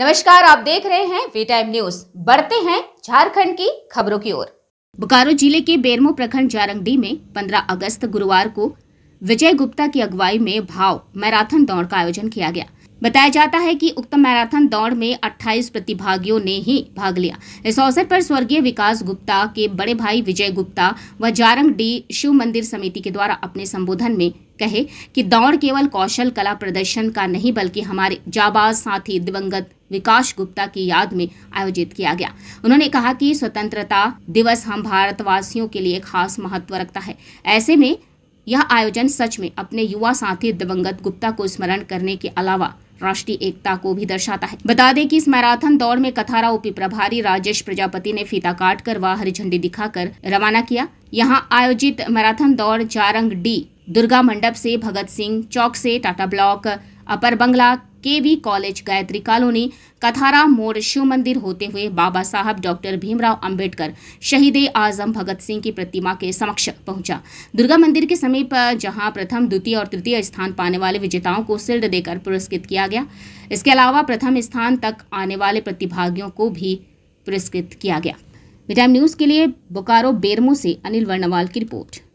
नमस्कार आप देख रहे हैं वे टाइम न्यूज बढ़ते हैं झारखंड की खबरों की ओर बोकारो जिले के बेरमो प्रखंड जारंगडी में 15 अगस्त गुरुवार को विजय गुप्ता की अगुवाई में भाव मैराथन दौड़ का आयोजन किया गया बताया जाता है कि उक्त मैराथन दौड़ में 28 प्रतिभागियों ने ही भाग लिया इस अवसर पर स्वर्गीय विकास गुप्ता के बड़े भाई विजय गुप्ता व जारंग डी शिव मंदिर समिति के द्वारा अपने संबोधन में कहे कि दौड़ केवल कौशल कला प्रदर्शन का नहीं बल्कि हमारे जाबाज साथी दिवंगत विकास गुप्ता की याद में आयोजित किया गया उन्होंने कहा कि स्वतंत्रता दिवस हम भारतवासियों के लिए खास महत्व रखता है ऐसे में यह आयोजन सच में अपने युवा साथी दिवंगत गुप्ता को स्मरण करने के अलावा राष्ट्रीय एकता को भी दर्शाता है बता दें कि इस मैराथन दौड़ में कथारा उप प्रभारी राजेश प्रजापति ने फीता काट कर वह हरी झंडी दिखाकर रवाना किया यहां आयोजित मैराथन दौड़ चारंग डी दुर्गा मंडप से भगत सिंह चौक से टाटा ब्लॉक अपर बंगला के V college Gayatri colony Kathara मोड़ शिव मंदिर होते हुए बाबा साहब डॉक्टर भीमराव अंबेडकर शहीद आजम भगत सिंह की प्रतिमा के समक्ष पहुंचा दुर्गा मंदिर के समीप जहां प्रथम द्वितीय और तृतीय स्थान पाने वाले विजेताओं को सिल्ड देकर पुरस्कृत किया गया इसके अलावा प्रथम स्थान तक आने वाले प्रतिभागियों को भी पुरस्कृत किया गया मीटाइम न्यूज़ के लिए बोकारो बेरमो से अनिल वर्णवाल की रिपोर्ट